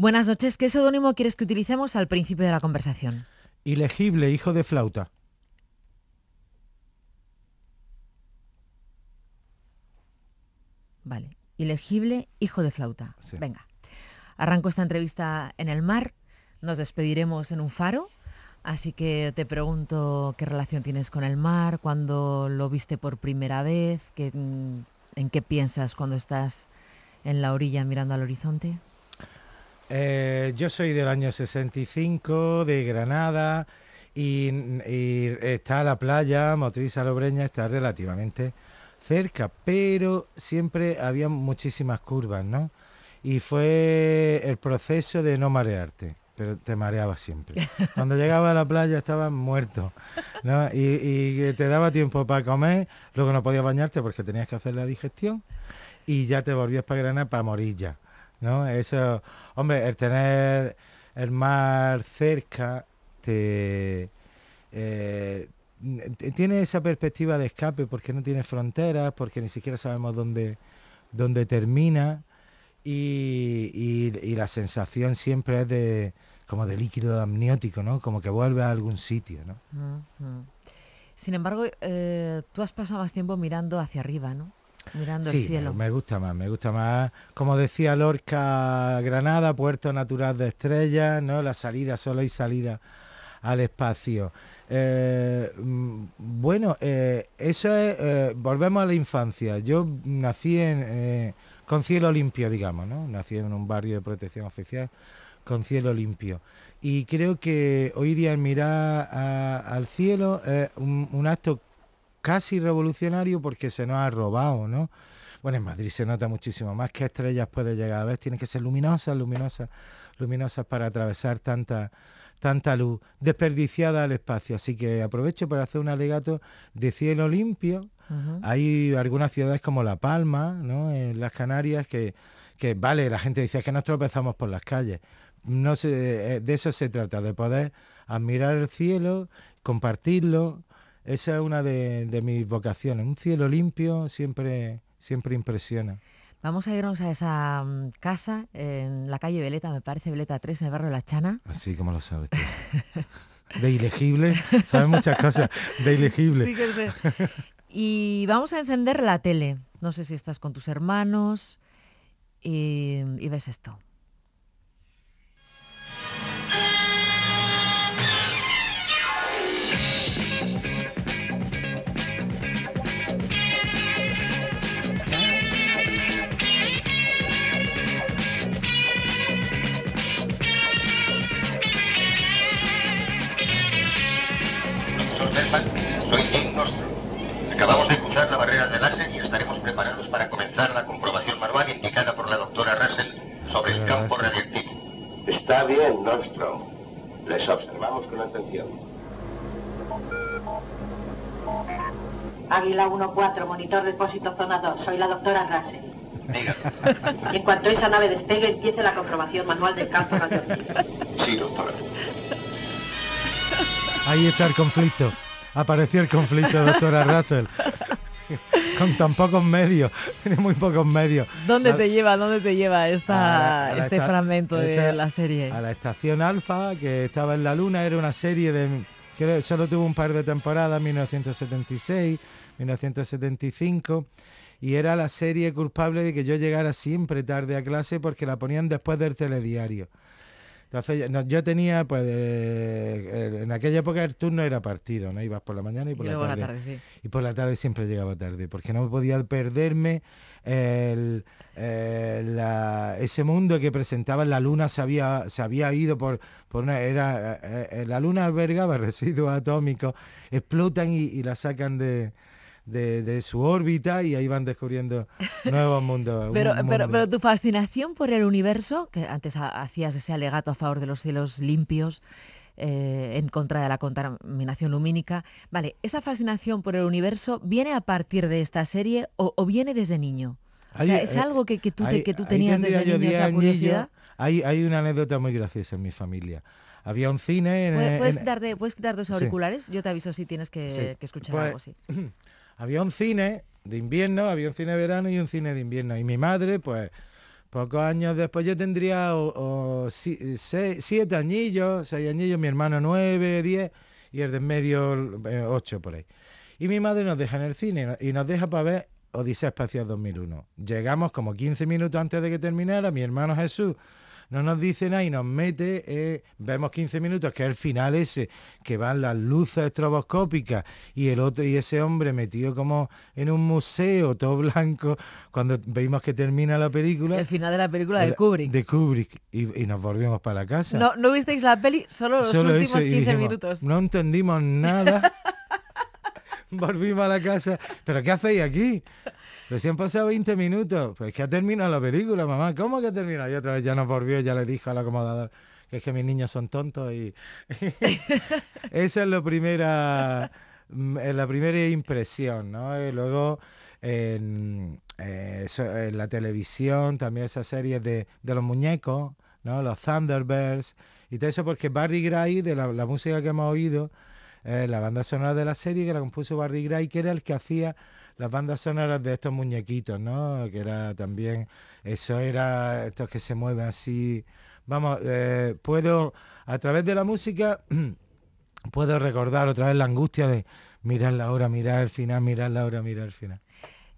Buenas noches. ¿Qué seudónimo quieres que utilicemos al principio de la conversación? Ilegible, hijo de flauta. Vale. Ilegible, hijo de flauta. Venga. Arranco esta entrevista en el mar. Nos despediremos en un faro. Así que te pregunto qué relación tienes con el mar, cuándo lo viste por primera vez, mm, en qué piensas cuando estás en la orilla mirando al horizonte. Eh, yo soy del año 65, de Granada, y, está la playa, Motriz alobreña, está relativamente cerca, pero siempre había muchísimas curvas, ¿no? Y fue el proceso de no marearte, pero te mareaba siempre. Cuando llegaba a la playa estabas muerto, ¿no? Y, y te daba tiempo para comer, luego no podías bañarte porque tenías que hacer la digestión y ya te volvías para Granada para morir ya. ¿no? Eso, hombre, el tener el mar cerca te... Eh, tiene esa perspectiva de escape porque no tiene fronteras, porque ni siquiera sabemos dónde, termina y, la sensación siempre es de como de líquido amniótico, ¿no? Como que vuelve a algún sitio, ¿no? Sin embargo, eh, tú has pasado más tiempo mirando hacia arriba, ¿no? mirando sí, el cielo. Me gusta más, me gusta más. Como decía Lorca, Granada, puerto natural de estrellas, ¿no? La salida, solo hay salida al espacio. Eh, mm, bueno, eh, eso es, eh, volvemos a la infancia. Yo nací en, con cielo limpio, digamos, ¿no? Nací en un barrio de protección oficial con cielo limpio. Y creo que hoy día mirar al cielo es un acto casi revolucionario porque se nos ha robado, ¿no? Bueno, en Madrid se nota muchísimo más que estrellas puede llegar a ver, tienen que ser luminosas, luminosas, luminosas para atravesar tanta tanta luz desperdiciada al espacio. Así que aprovecho para hacer un alegato de cielo limpio. Hay algunas ciudades como La Palma, ¿no? en las Canarias, que, vale, la gente dice que nosotros empezamos por las calles. No sé, eh, de eso se trata, de poder admirar el cielo, compartirlo, esa es una de, mis vocaciones. Un cielo limpio siempre, siempre impresiona. Vamos a irnos a esa mm, casa en la calle Veleta, me parece, Veleta 3, en el barrio La Chana. Así como lo sabes tú. De ilegible, sabes muchas cosas, de ilegible. Y vamos a encender la tele. No sé si estás con tus hermanos y ves esto. la 1-4, monitor depósito zona 2. Soy la doctora Russell. en cuanto esa nave despegue, empiece la comprobación manual del campo Sí, doctora. Ahí está el conflicto. Apareció el conflicto, doctora Russell. Con tan pocos medios, tiene muy pocos medios. ¿Dónde te lleva, dónde te lleva esta, este fragmento de la serie? A la estación Alfa, que estaba en la Luna, era una serie de solo tuvo un par de temporadas, 1976, 1975, y era la serie culpable de que yo llegara siempre tarde a clase porque la ponían después del telediario. Entonces no, yo tenía, pues, en aquella época el turno era partido, ¿no? Ibas por la mañana y por la tarde. sí. Y por la tarde siempre llegaba tarde, porque no podía perderme eh, ese mundo que presentaba la luna se había, se había ido por, por una, era, eh, eh, la luna albergaba residuos atómicos, explotan y la sacan de, de, su órbita y ahí van descubriendo nuevos mundos. pero, pero, pero, tu fascinación por el universo, que antes hacías ese alegato a favor de los cielos limpios, eh, en contra de la contaminación lumínica, vale, ¿esa fascinación por el universo viene a partir de esta serie o, viene desde niño? o sea, ¿es eh, algo que, que, tú, que tú tenías desde niño esa curiosidad? hay, una anécdota muy graciosa en mi familia había un cine. En, ¿Puedes, en, ¿Puedes, los auriculares? Yo te aviso si tienes que, escuchar pues, algo, sí. había un cine de invierno, había un cine de verano y un cine de invierno. Y mi madre, pues, pocos años después yo tendría siete añillos, seis añillos, mi hermano nueve, diez y el de en medio eh, ocho por ahí. Y mi madre nos deja en el cine y nos deja para ver Odisea Espacial 2001. Llegamos como 15 minutos antes de que terminara, mi hermano Jesús no nos dice nada y nos mete, eh, vemos 15 minutos, que es el final ese, que van las luces estroboscópicas y el otro y ese hombre metido como en un museo, todo blanco, cuando vimos que termina la película. El final de la película de Kubrick. De Kubrick. Y, nos volvimos para la casa. No, no visteis la peli, solo los últimos 15 minutos. No entendimos nada. volvimos a la casa. ¿Pero qué hacéis aquí? Recién pasado 20 minutos. Pues que ha terminado la película, mamá. ¿Cómo que ha terminado? Y otra vez ya nos volvió, ya le dijo al acomodador que es que mis niños son tontos y... Esa es la primera, mm, la primera impresión, ¿no? Y luego... En, eh, la televisión, también esa serie de, los muñecos, ¿no? los Thunderbirds y todo eso, porque Barry Gray, de la, música que hemos oído, eh, la banda sonora de la serie que la compuso Barry Gray, que era el que hacía las bandas sonoras de estos muñequitos, ¿no? Que era también, eso era, estos que se mueven así. Vamos, eh, puedo, a través de la música, puedo recordar otra vez la angustia de mirar la hora, mirar el final, mirar la hora, mirar el final.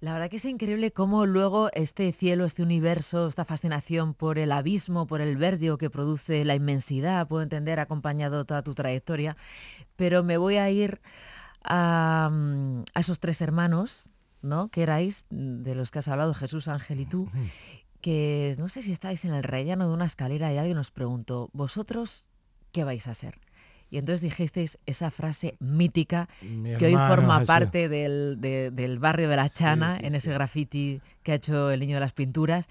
La verdad que es increíble cómo luego este cielo, este universo, esta fascinación por el abismo, por el verdio que produce la inmensidad, puedo entender, acompañado toda tu trayectoria, pero me voy a ir Mm, a, esos tres hermanos, ¿no? Que erais, mm, de los que has hablado, Jesús, Ángel y tú, que no sé si estáis en el rellano de una escalera y alguien os preguntó, ¿vosotros qué vais a hacer? Y entonces dijisteis esa frase mítica que hoy forma parte del, barrio de la Chana, en ese graffiti que ha hecho el niño de las pinturas,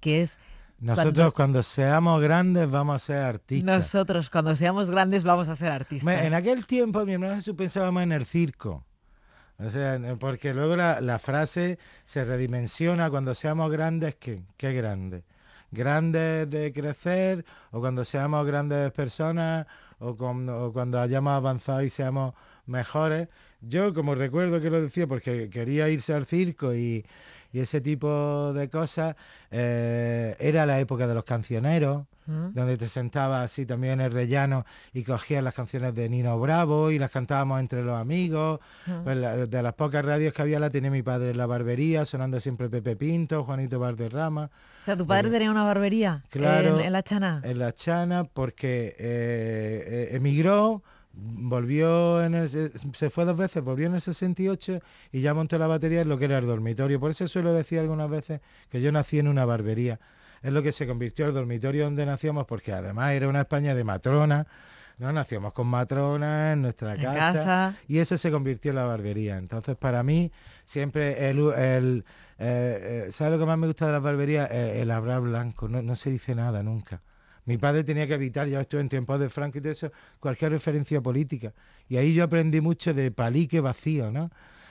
que es nosotros cuando, seamos grandes vamos a ser artistas. Nosotros cuando seamos grandes vamos a ser artistas. En aquel tiempo mi hermano Jesús pensaba más en el circo. O sea, porque luego la, frase se redimensiona cuando seamos grandes, ¿qué? ¿Qué grande? Grandes de crecer o cuando seamos grandes personas o cuando, o cuando hayamos avanzado y seamos mejores. Yo como recuerdo que lo decía porque quería irse al circo y, y ese tipo de cosas. Eh, era la época de los cancioneros, donde te sentabas así también en el rellano y cogías las canciones de Nino Bravo y las cantábamos entre los amigos. Pues de las pocas radios que había la tenía mi padre en la barbería, sonando siempre Pepe Pinto, Juanito Valderrama. O sea, tu padre eh, tenía una barbería claro, en, La Chana. En La Chana, porque eh, emigró volvió en se fue dos veces, volvió en el 68 y ya montó la batería en lo que era el dormitorio. Por eso suelo decir algunas veces que yo nací en una barbería. Es lo que se convirtió el dormitorio donde nacíamos, porque además era una España de matronas. No nacíamos con matronas en nuestra casa, y eso se convirtió en la barbería. Entonces, para mí, siempre el, eh, eh, ¿sabes lo que más me gusta de las barberías? Eh, el hablar blanco, no se dice nada nunca. Mi padre tenía que evitar, ya estuve en tiempos de Franco y todo eso, cualquier referencia política. Y ahí yo aprendí mucho de palique vacío, ¿no?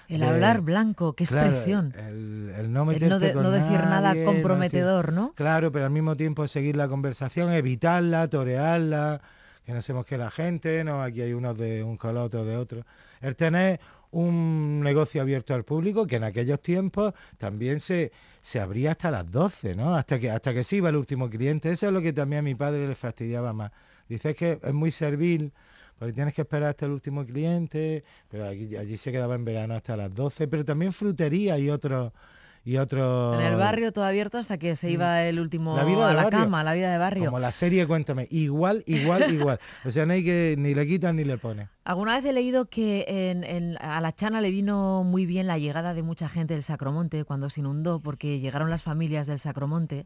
El hablar blanco, qué expresión. el, no, no decir nada comprometedor, no, Claro, pero al mismo tiempo seguir la conversación, evitarla, torearla, que no se que la gente, ¿no? Aquí hay unos de un color, otro de otro. El tener un negocio abierto al público que en aquellos tiempos también se, se abría hasta las 12, ¿no? Hasta que, hasta que se iba el último cliente. Eso es lo que también a mi padre le fastidiaba más. Dice que es muy servil porque tienes que esperar hasta el último cliente, pero allí se quedaba en verano hasta las 12, pero también frutería y otros y otro... En el barrio todo abierto hasta que se mm. iba el último la vida a la cama, la vida de barrio. Como la serie Cuéntame, igual, igual, igual. O sea, no hay que ni le quitan ni le pone. Alguna vez he leído que a la Chana le vino muy bien la llegada de mucha gente del Sacromonte cuando se inundó, porque llegaron las familias del Sacromonte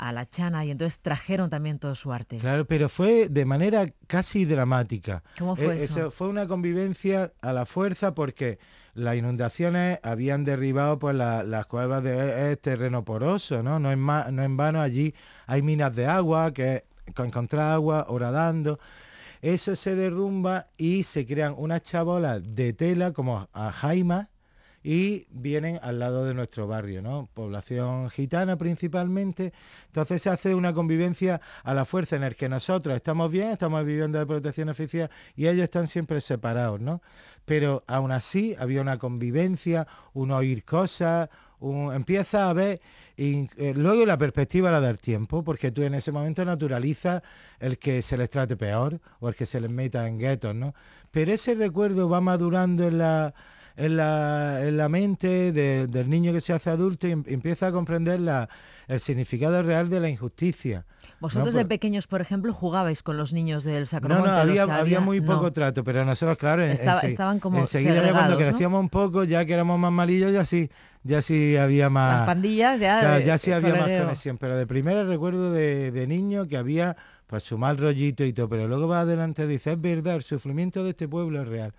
a la Chana y entonces trajeron también todo su arte. Claro, pero fue de manera casi dramática. ¿Cómo e fue eso? Fue una convivencia a la fuerza porque las inundaciones habían derribado pues las cuevas de eh, terreno poroso, ¿no? No en, no en vano allí hay minas de agua, que encontrar agua, horadando. Eso se derrumba y se crean unas chabolas de tela como a jaima y vienen al lado de nuestro barrio, ¿no? Población gitana principalmente. Entonces se hace una convivencia a la fuerza en el que nosotros estamos bien, estamos viviendo de protección oficial y ellos están siempre separados, ¿no? Pero aún así había una convivencia, ...uno oír cosas, empieza a ver y, eh, luego la perspectiva la el tiempo, porque tú en ese momento naturalizas el que se les trate peor o el que se les meta en guetos, ¿no? Pero ese recuerdo va madurando en la en la, mente del niño que se hace adulto y em, empieza a comprender el significado real de la injusticia. Vosotros de pues pequeños, por ejemplo, jugabais con los niños del Sacramento. No, no, había, muy poco trato, pero nosotros, claro, estaban como enseguida ya cuando crecíamos un poco, ya que éramos más malillos, ya sí, ya sí había más... Las pandillas, ya... Eh, sí había más conexión, pero de primera recuerdo de, niño que había pues su mal rollito y todo, pero luego va adelante y dice, es verdad, el sufrimiento de este pueblo es real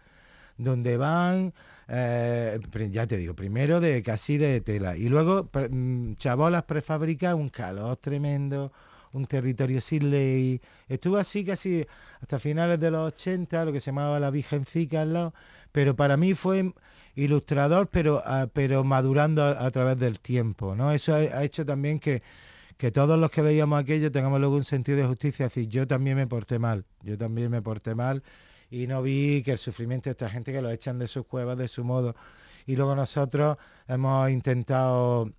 donde van, eh, ya te digo, primero de casi de tela y luego mm, chabolas prefabricadas, un calor tremendo, un territorio sin ley. Estuvo así casi hasta finales de los 80, lo que se llamaba la Virgencica al lado, pero para mí fue ilustrador, pero, ah, pero madurando a, través del tiempo. ¿no? Eso ha, hecho también que, que, todos los que veíamos aquello tengamos luego un sentido de justicia, es decir, yo también me porté mal, yo también me porté mal y no vi que el sufrimiento de esta gente que lo echan de sus cuevas, de su modo. Y luego nosotros hemos intentado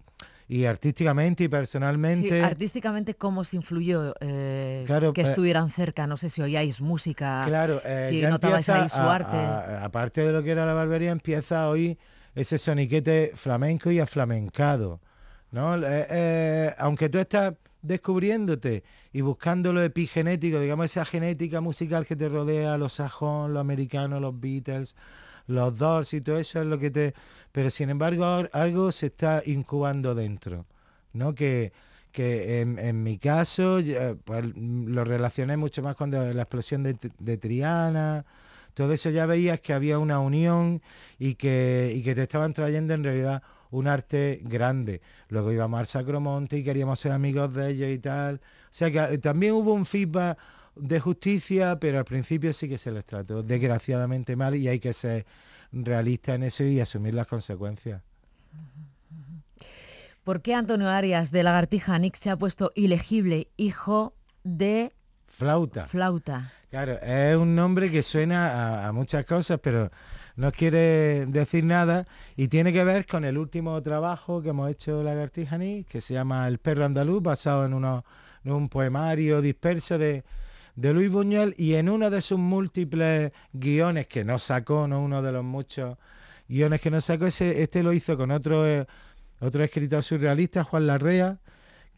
y artísticamente y personalmente. artísticamente, ¿cómo se influyó eh, que eh, estuvieran cerca? No sé si oíais música, claro, eh, si notabais su arte. Aparte de lo que era la barbería, empieza hoy ese soniquete flamenco y aflamencado. ¿no? aunque tú estás descubriéndote y buscando lo epigenético, digamos esa genética musical que te rodea, los sajón, los americanos, los Beatles, los Doors y todo eso es lo que te... Pero sin embargo algo se está incubando dentro, ¿no? Que, que en, mi caso pues, lo relacioné mucho más con la explosión de, de Triana, todo eso ya veías que había una unión y que, y que te estaban trayendo en realidad un arte grande. Luego íbamos al Sacromonte y queríamos ser amigos de ellos y tal. O sea que eh, también hubo un feedback de justicia, pero al principio sí que se les trató desgraciadamente mal y hay que ser realista en eso y asumir las consecuencias. ¿Por qué Antonio Arias de Lagartija Nix se ha puesto ilegible hijo de Flauta? Flauta. Claro, es un nombre que suena a muchas cosas, pero no quiere decir nada y tiene que ver con el último trabajo que hemos hecho Lagartijaní, que se llama El perro andaluz, basado en, uno, en un poemario disperso de, Luis Buñuel y en uno de sus múltiples guiones que no sacó, no uno de los muchos guiones que no sacó, ese, este lo hizo con otro, eh, otro escritor surrealista, Juan Larrea,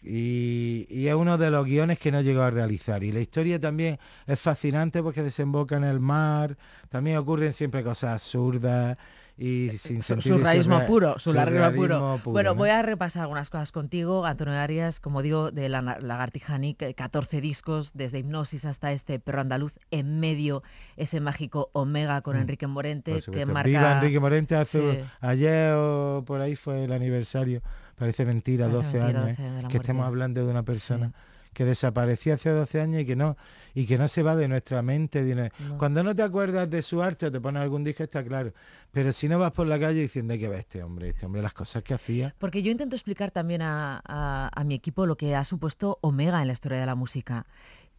y, es uno de los guiones que no llegó a realizar. Y la historia también es fascinante porque desemboca en el mar, también ocurren siempre cosas absurdas y eh, eh, sin sentido. Surrealismo puro, surrealismo puro. Bueno, voy a repasar algunas cosas contigo. Antonio Arias, como digo, de la Lagartijanic, 14 eh, discos, desde Hipnosis hasta este Perro Andaluz, en medio ese mágico Omega con mm, Enrique Morente, que marca... Enrique Morente, ayer o por ahí fue el aniversario parece mentira, 12 años, que estemos hablando de una persona. que desaparecía hace 12 años y que no y que no se va de nuestra mente. Cuando no te acuerdas de su arte o te pones algún disco, está claro. Pero si no vas por la calle diciendo que va este hombre, este hombre, las cosas que hacía. Porque yo intento explicar también a mi equipo lo que ha supuesto Omega en la historia de la música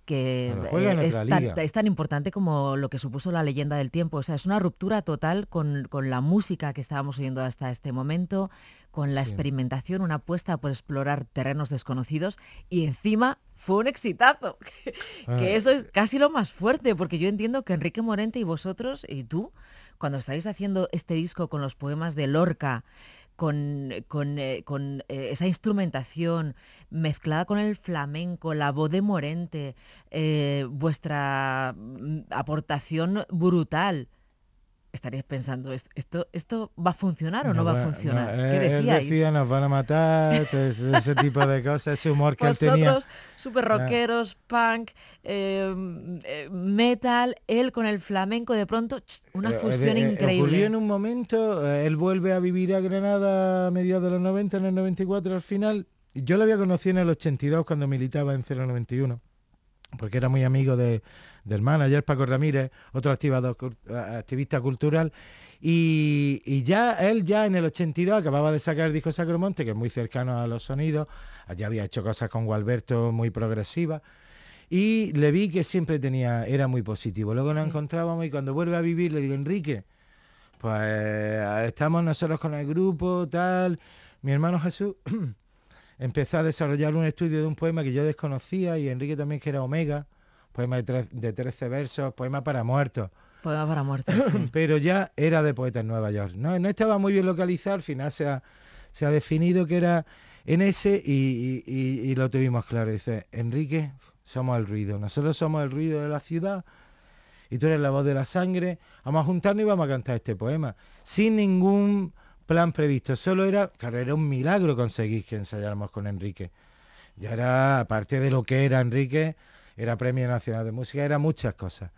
que eh, es, tan, importante como lo que supuso la leyenda del tiempo. O sea, es una ruptura total con, la música que estábamos oyendo hasta este momento, con la experimentación, una apuesta por explorar terrenos desconocidos y encima fue un exitazo. que, ah. que eso es casi lo más fuerte, porque yo entiendo que Enrique Morente y vosotros y tú, cuando estáis haciendo este disco con los poemas de Lorca, con, eh, eh, eh, esa instrumentación mezclada con el flamenco, la voz de Morente, vuestra mm, aportación brutal estarías pensando, ¿esto, esto va a funcionar o no, va, a funcionar? Él decía, nos van a matar, ese tipo de cosas, ese humor que él tenía. super rockeros, punk, em, eh, metal, él con el flamenco, de pronto, una eh, eh, fusión increíble. en un momento, él vuelve a vivir a Granada a mediados de los 90, en el 94 al final. Yo lo había conocido en el 82 cuando militaba en 091, porque era muy amigo de del manager Paco Ramírez, otro activado, activista cultural. Y, ya él ya en el 82 acababa de sacar el disco Sacromonte, que es muy cercano a los sonidos. Allá había hecho cosas con Gualberto muy progresivas. Y le vi que siempre tenía, era muy positivo. Luego nos encontrábamos y cuando vuelve a vivir le digo, Enrique, pues estamos nosotros con el grupo, tal. Mi hermano Jesús empezó a desarrollar un estudio de un poema que yo desconocía y Enrique también que era Omega poema de 13 versos, poema para muertos. Poema para muertos. Pero ya era de poeta en Nueva York. No, no estaba muy bien localizado, al final se ha, se ha definido que era en ese y, lo tuvimos claro. Dice, Enrique, somos el ruido. Nosotros somos el ruido de la ciudad y tú eres la voz de la sangre. Vamos a juntarnos y vamos a cantar este poema. Sin ningún plan previsto. Solo era, claro, era un milagro conseguir que ensayáramos con Enrique. Ya era, aparte de lo que era Enrique, era Premio Nacional de Música, era muchas cosas.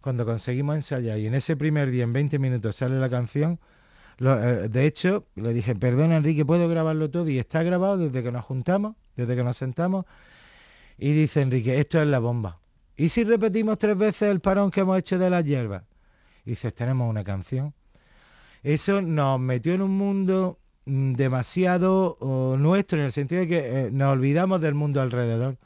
Cuando conseguimos ensayar y en ese primer día, en 20 minutos, sale la canción, eh, de hecho, le dije, perdona Enrique, puedo grabarlo todo y está grabado desde que nos juntamos, desde que nos sentamos. Y dice Enrique, esto es la bomba. ¿Y si repetimos tres veces el parón que hemos hecho de las hierbas? Y dices, tenemos una canción. Eso nos metió en un mundo mm, demasiado oh, nuestro, en el sentido de que eh, nos olvidamos del mundo alrededor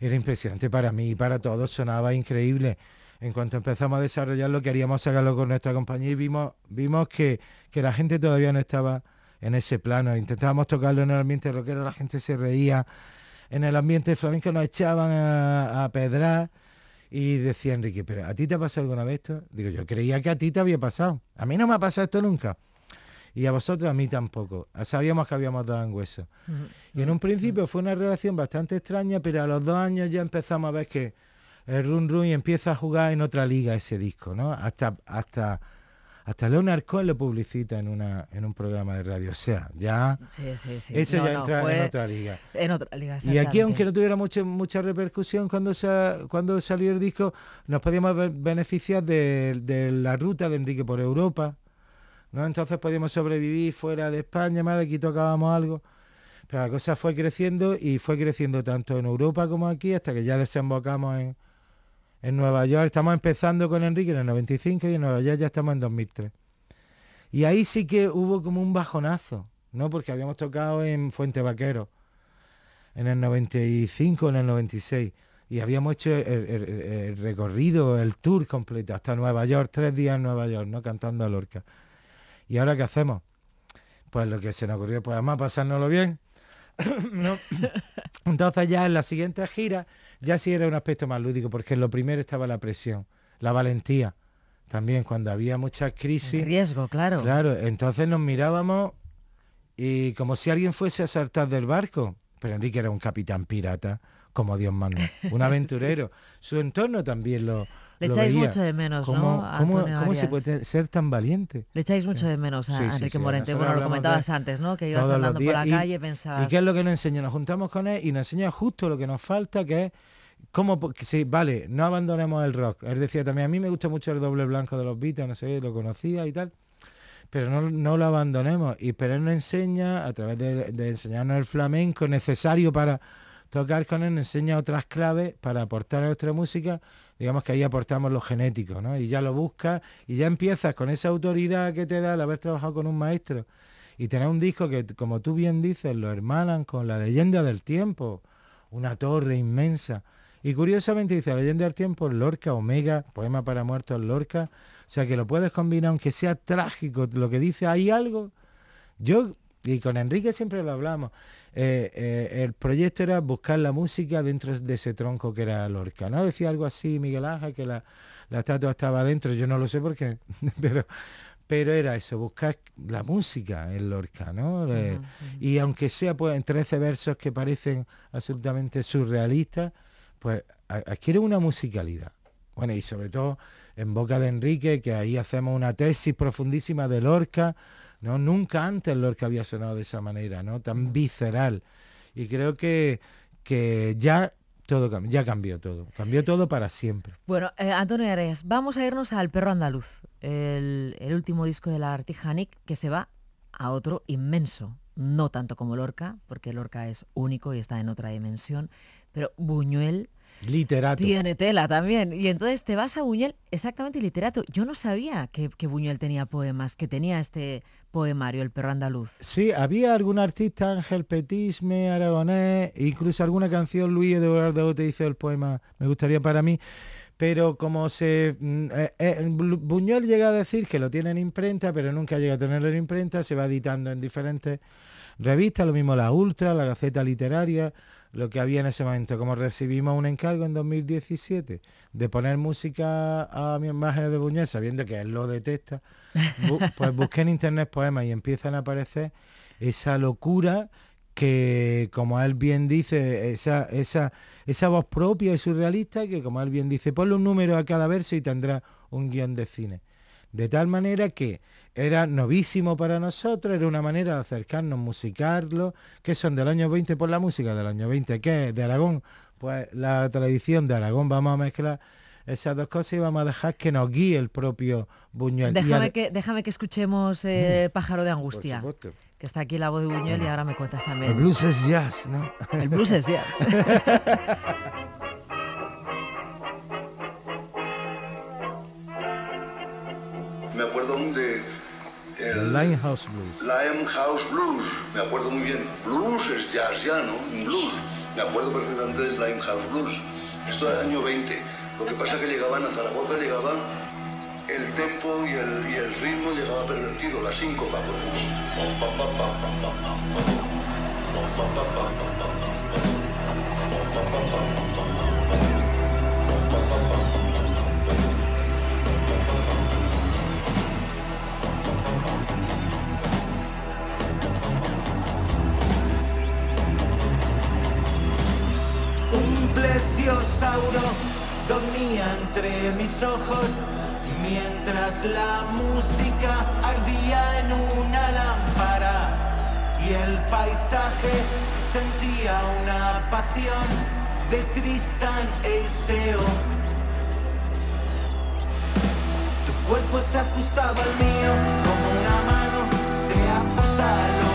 era impresionante para mí y para todos, sonaba increíble. En cuanto empezamos a desarrollarlo, queríamos sacarlo con nuestra compañía y vimos, vimos que, la gente todavía no estaba en ese plano. Intentábamos tocarlo en el ambiente rockero, la gente se reía. En el ambiente flamenco nos echaban a, pedrar y decía Enrique, pero ¿a ti te ha pasado alguna vez esto? Digo, yo creía que a ti te había pasado. A mí no me ha pasado esto nunca y a vosotros a mí tampoco. Ah, sabíamos que habíamos dado en hueso. Y en un principio fue una relación bastante extraña, pero a los dos años ya empezamos a ver que el Run Run empieza a jugar en otra liga ese disco, ¿no? Hasta, hasta, hasta Leonard Cohen lo publicita en, una, en un programa de radio. O sea, ya sí, sí, sí. eso ya en otra liga. En otra liga y aquí, aunque no tuviera mucho, mucha repercusión cuando, cuando salió el disco, nos podíamos beneficiar de, de la ruta de Enrique por Europa ¿no? Entonces podíamos sobrevivir fuera de España, mal, aquí tocábamos algo. Pero la cosa fue creciendo y fue creciendo tanto en Europa como aquí hasta que ya desembocamos en, en Nueva York. Estamos empezando con Enrique en el 95 y en Nueva York ya estamos en 2003. Y ahí sí que hubo como un bajonazo, ¿no? Porque habíamos tocado en Fuente Vaquero en el 95, en el 96. Y habíamos hecho el, recorrido, el tour completo, hasta Nueva York, tres días en Nueva York, ¿no? Cantando a Lorca. ¿Y ahora qué hacemos? Pues lo que se nos ocurrió, pues además pasárnoslo bien. Entonces ya en la siguiente gira ya sí era un aspecto más lúdico, porque en lo primero estaba la presión, la valentía. También cuando había muchas crisis. riesgo, claro. Claro, entonces nos mirábamos y como si alguien fuese a saltar del barco. Pero Enrique era un capitán pirata, como Dios manda, un aventurero. Su entorno también lo, le echáis mucho de menos, ¿Cómo, ¿no? ¿Cómo, ¿cómo se puede ser tan valiente? Le echáis mucho de menos a, Enrique Morente. Bueno, lo comentabas antes, ¿no? Que ibas andando por la calle y pensabas... ¿Y qué es lo que nos enseña? Nos juntamos con él y nos enseña justo lo que nos falta, que es ¿Cómo? Sí, vale, no abandonemos el rock. Él decía también, a mí me gusta mucho el doble blanco de los Beatles, no sé, lo conocía y tal. Pero no, lo abandonemos. Y pero él nos enseña, a través de enseñarnos el flamenco necesario para, ...tocar con él enseña otras claves para aportar a nuestra música, digamos que ahí aportamos lo genético, ¿no? Y ya lo buscas y ya empiezas con esa autoridad que te da el haber trabajado con un maestro y tener un disco que, como tú bien dices, lo hermanan con la leyenda del tiempo, una torre inmensa. Y curiosamente dice, la leyenda del tiempo, Lorca, Omega, poema para muertos, Lorca, o sea que lo puedes combinar, aunque sea trágico lo que dice, hay algo. Yo, y con Enrique siempre lo hablamos, eh, eh, el proyecto era buscar la música dentro de ese tronco que era Lorca, ¿no? Decía algo así Miguel Ángel, que la, la estatua estaba dentro, yo no lo sé por qué, pero, pero era eso, buscar la música en Lorca, ¿no? Eh, y aunque sea pues en 13 versos que parecen absolutamente surrealistas, pues adquiere una musicalidad. Bueno, y sobre todo en boca de Enrique, que ahí hacemos una tesis profundísima de Lorca, Nunca antes Lorca había sonado de esa manera, ¿no? Tan visceral. Y creo que, ya todo ya cambió todo, cambió todo para siempre. Bueno, eh, Antonio Ares, vamos a irnos al Perro Andaluz, el, el último disco de la Artijanic que se va a otro inmenso, no tanto como Lorca, porque Lorca es único y está en otra dimensión, pero Buñuel Literato. Tiene tela también. Y entonces te vas a Buñuel, exactamente literato. Yo no sabía que, Buñuel tenía poemas, que tenía este poemario, El perro andaluz. Sí, había algún artista, Ángel Petisme, Aragonés, incluso alguna canción, Luis Eduardo te hizo el poema, me gustaría para mí pero como se mm, eh, eh, Buñuel llega a decir que lo tiene en imprenta, pero nunca llega a tenerlo en imprenta, se va editando en diferentes revistas, lo mismo la Ultra, la Gaceta Literaria, lo que había en ese momento. Como recibimos un encargo en 2017 de poner música a mi imagen de Buñuel, sabiendo que él lo detesta, pues busqué en internet poemas y empiezan a aparecer esa locura que, como él bien dice, esa, esa, esa voz propia y surrealista que, como él bien dice, ponle un número a cada verso y tendrá un guión de cine. De tal manera que era novísimo para nosotros, era una manera de acercarnos, musicarlo, que son del año 20 por pues la música del año 20, que de Aragón, pues la tradición de Aragón, vamos a mezclar esas dos cosas y vamos a dejar que nos guíe el propio Buñuel. Déjame, que, déjame que escuchemos eh, Pájaro de Angustia, que está aquí la voz de Buñuel y ahora me cuentas también. El blues es jazz, ¿no? El blues es jazz. Limehouse Blues. Limehouse Blues, me acuerdo muy bien. Blues es jazz ya, ¿no? Blues. Me acuerdo perfectamente del Limehouse Blues. Esto era el año 20. Lo que pasa es que llegaban a Zaragoza, llegaban, el tempo y el, ritmo llegaba pervertido, la síncopa. Pues. sauros dormía entre mis ojos mientras la música ardía en una lámpara y el paisaje sentía una pasión de Tristan e Tu cuerpo se ajustaba al mío como una mano se ajusta al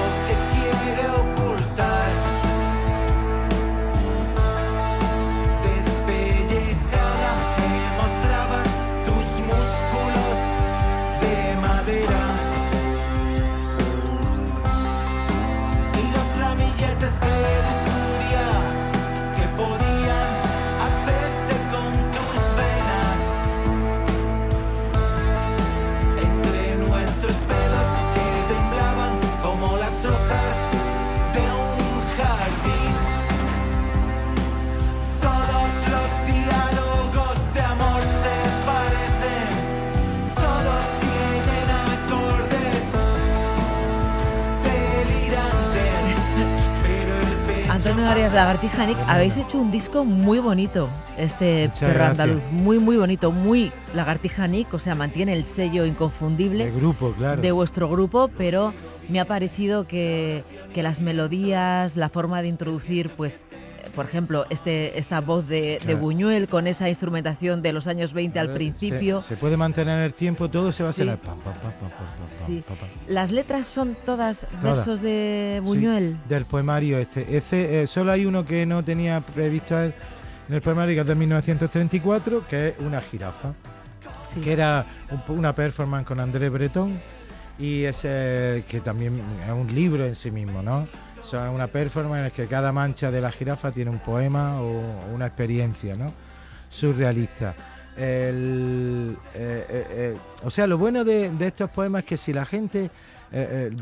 Lagartijanic, habéis hecho un disco muy bonito, este perro andaluz, muy, muy bonito, muy Lagartijanic, o sea, mantiene el sello inconfundible de vuestro grupo, pero me ha parecido que las melodías, la forma de introducir, pues por ejemplo, este, esta voz de, Buñuel con esa instrumentación de los años 20 al principio. Se, puede mantener el tiempo, todo se va a hacer. Las letras son todas, versos de Buñuel. del poemario este. Eh, solo hay uno que no tenía previsto en el poemario que es de 1934, que es una jirafa. Que era una performance con André Bretón... y es que también es un libro en sí mismo, ¿no? O una performance en la que cada mancha de la jirafa tiene un poema o, una experiencia, ¿no? Surrealista. Eh, eh, eh, o sea, lo bueno de, estos poemas es que si la gente,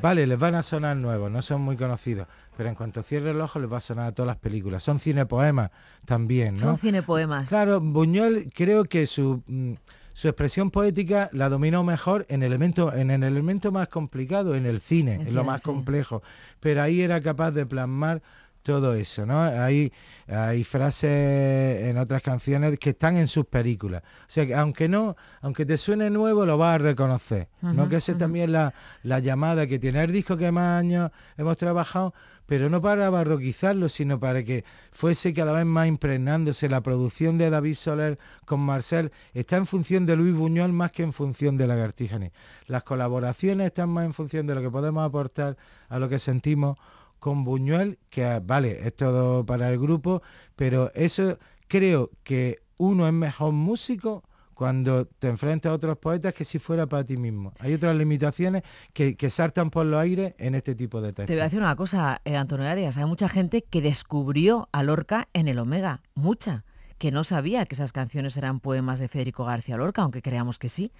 vale, les van a sonar nuevos, no son muy conocidos, pero en cuanto cierre el ojo les va a sonar a todas las películas. Son cine cinepoemas también, ¿no? Son poemas. Claro, Buñuel creo que su... Mm, su expresión poética la dominó mejor en, el elemento más complicado, en el cine, en lo más complejo, pero ahí era capaz de plasmar todo eso, ¿no? Hay, hay frases en otras canciones que están en sus películas. O sea que aunque no, aunque te suene nuevo, lo vas a reconocer. ¿no? Que esa también la, la, llamada que tiene el disco que más años hemos trabajado, pero no para barroquizarlo, sino para que fuese cada vez más impregnándose. La producción de David Soler con Marcel está en función de Luis Buñol más que en función de Lagartígenes. Las colaboraciones están más en función de lo que podemos aportar a lo que sentimos con Buñuel, que ah, vale, es todo para el grupo, pero eso creo que uno es mejor músico cuando te enfrentas a otros poetas que si fuera para ti mismo. Hay otras limitaciones que, saltan por los aires en este tipo de textos. Te voy a decir una cosa, eh, Antonio Arias, hay mucha gente que descubrió a Lorca en el Omega, mucha que no sabía que esas canciones eran poemas de Federico García Lorca, aunque creamos que sí.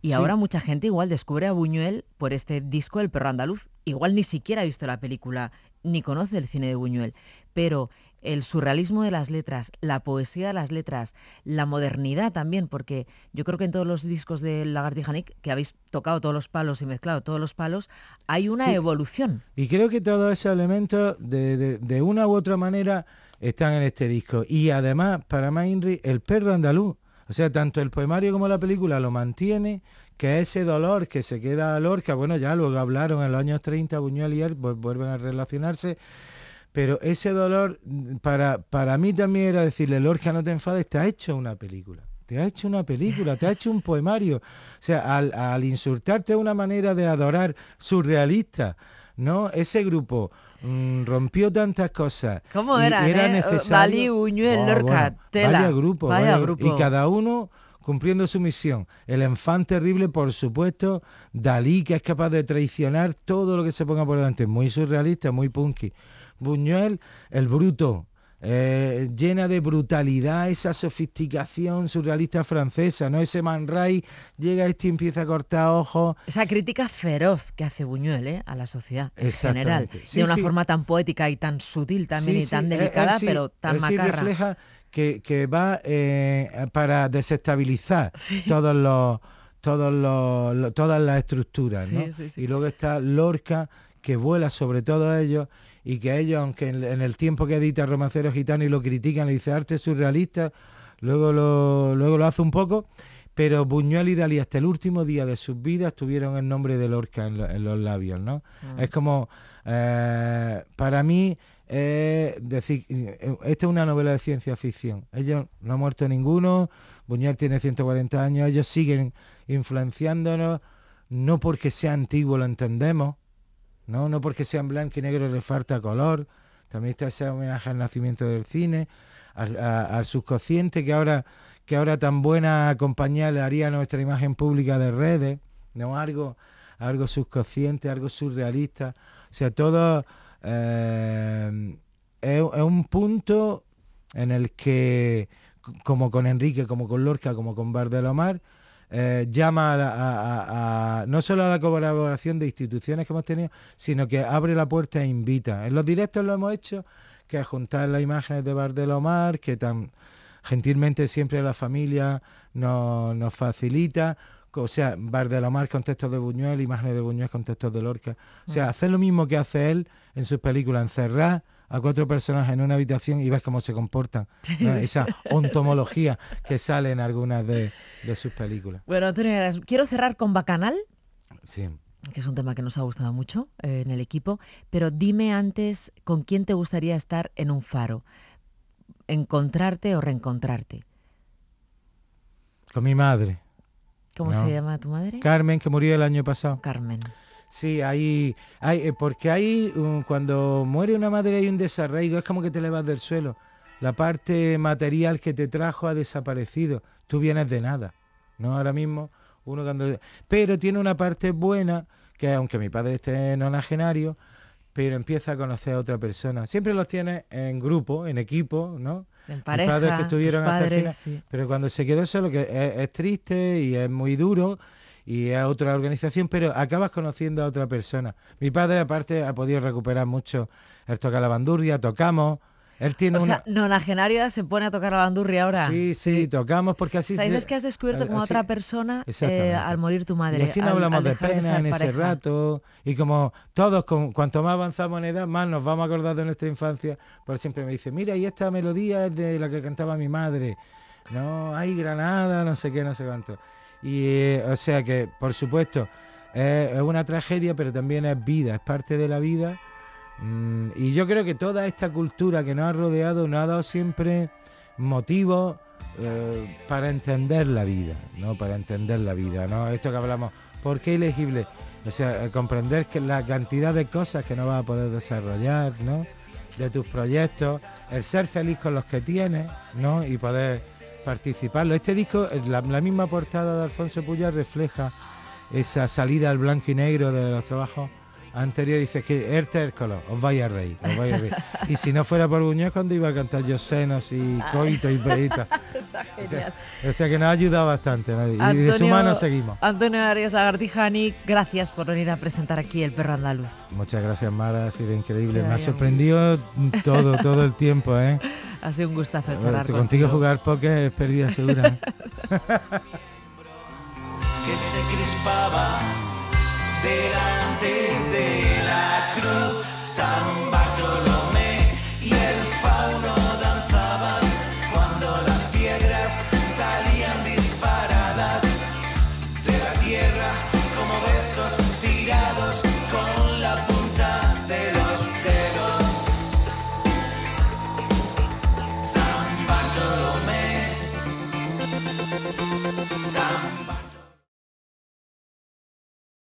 Y ahora mucha gente igual descubre a Buñuel por este disco El perro andaluz. Igual ni siquiera ha visto la película ni conoce el cine de Buñuel, pero el surrealismo de las letras, la poesía de las letras, la modernidad también, porque yo creo que en todos los discos de Lagartijanic, que habéis tocado todos los palos y mezclado todos los palos, hay una evolución. Y creo que todo ese elemento, de una u otra manera, están en este disco. Y además, para Mainry, el perro andaluz. O sea, tanto el poemario como la película lo mantiene, que ese dolor que se queda a Lorca, bueno, ya luego hablaron en los años 30, Buñuel y él pues, vuelven a relacionarse, pero ese dolor para, para mí también era decirle, Lorca, no te enfades, te ha hecho una película te ha hecho una película, te ha hecho un poemario. O sea, al, al insultarte una manera de adorar surrealista, ¿no? Ese grupo Mm, rompió tantas cosas. Era necesario... Y cada uno cumpliendo su misión. El enfant terrible, por supuesto, Dalí, que es capaz de traicionar todo lo que se ponga por delante. Muy surrealista, muy punky. Buñuel, el bruto, eh, llena de brutalidad, esa sofisticación surrealista francesa, ¿no? Ese Man Ray llega este y empieza a cortar ojos. Esa crítica feroz que hace Buñuel ¿eh? a la sociedad en general, de una forma tan poética y tan sutil también y tan delicada, pero tan macabra refleja que, va eh, para desestabilizar todos todos todas las estructuras, ¿no? Y luego está Lorca que vuela sobre todo ello y que ellos, aunque en, el tiempo que edita Romanceros Gitanos y lo critican, le dice arte surrealista, luego lo, luego lo hace un poco, pero Buñuel y Dalí hasta el último día de sus vidas tuvieron el nombre de Lorca en, los labios, ¿no? Mm. Es como, eh, para mí, decir, esta es una novela de ciencia ficción. Ellos no ha muerto ninguno, Buñuel tiene 140 años, ellos siguen influenciándonos, no porque sea antiguo lo entendemos, ¿no? porque sean blanco y negro le falta color. También está ese homenaje al nacimiento del cine, al, subconsciente que ahora, que ahora tan buena compañía le haría a nuestra imagen pública de redes, ¿no? Algo, algo subconsciente, algo surrealista. O sea, todo eh, es, es un punto en el que, como con Enrique, como con Lorca, como con Bardelomar, eh, llama a, no solo a la colaboración de instituciones que hemos tenido, sino que abre la puerta e invita. En los directos lo hemos hecho, que juntar las imágenes de Bardelomar, que tan gentilmente siempre la familia nos, facilita o sea, Bardelomar con textos de Buñuel, imágenes de Buñuel con textos de Lorca. O sea, mm. hacer lo mismo que hace él en sus películas, encerrar a cuatro personas en una habitación y ves cómo se comportan. Esa ontomología que sale en algunas de, sus películas. Bueno, Antonio, quiero cerrar con Bacanal. que es un tema que nos ha gustado mucho eh, en el equipo, pero dime antes con quién te gustaría estar en un faro, encontrarte o reencontrarte. Con mi madre. ¿Cómo se llama tu madre? Carmen, que murió el año pasado. Carmen. Sí, hay, hay eh, porque ahí uh, cuando muere una madre hay un desarraigo, es como que te levas del suelo. La parte material que te trajo ha desaparecido, tú vienes de nada, ¿no? Ahora mismo uno cuando... Pero tiene una parte buena, que aunque mi padre esté nonagenario, pero empieza a conocer a otra persona. Siempre los tienes en grupo, en equipo, ¿no? En pareja, padres que estuvieron hasta Pero cuando se quedó solo, que es triste y es muy duro, y a otra organización, pero acabas conociendo a otra persona. Mi padre aparte ha podido recuperar mucho el toca la bandurria, tocamos. Él tiene o una... sea, nonagenaria se pone a tocar la bandurria ahora. Sí, sí, tocamos porque así... ...sabes que has descubierto como otra persona eh, al morir tu madre. Y así no hablamos de pena en ese rato. Y como todos, con, cuanto más avanzamos en edad, más nos vamos acordando de nuestra infancia. Por siempre me dice, mira, y esta melodía es de la que cantaba mi madre. No, hay Granada, no sé qué, no sé cuánto. Y eh, o sea que, por supuesto, eh, es, una tragedia, pero también es vida, es parte de la vida. Mm, y yo creo que toda esta cultura que nos ha rodeado nos ha dado siempre motivo eh, para entender la vida, ¿no? Para entender la vida, ¿no? Esto que hablamos, ¿por qué elegible? O sea, comprender que la cantidad de cosas que no vas a poder desarrollar, ¿no? De tus proyectos, el ser feliz con los que tienes, ¿no? Y poder participarlo. Este disco, eh, la, misma portada de Alfonso Puya refleja esa salida al blanco y negro de los trabajos anteriores. Dice que el color, os vaya a os a y si no fuera por Buñuel, cuando iba a cantar yo senos y ah. coito y Perita. o, sea, que nos ha ayudado bastante. y de su mano seguimos. Antonio Arias Lagartijani, gracias por venir a presentar aquí El Perro Andaluz. Muchas gracias, Mara, ha sido increíble. Me ha sorprendido todo, todo el tiempo, ¿eh? Ha sido un gustazo claro, charlar contigo. Contigo jugar porque es pérdida segura. ¿eh? que se crispaba delante de la cruz. Samba.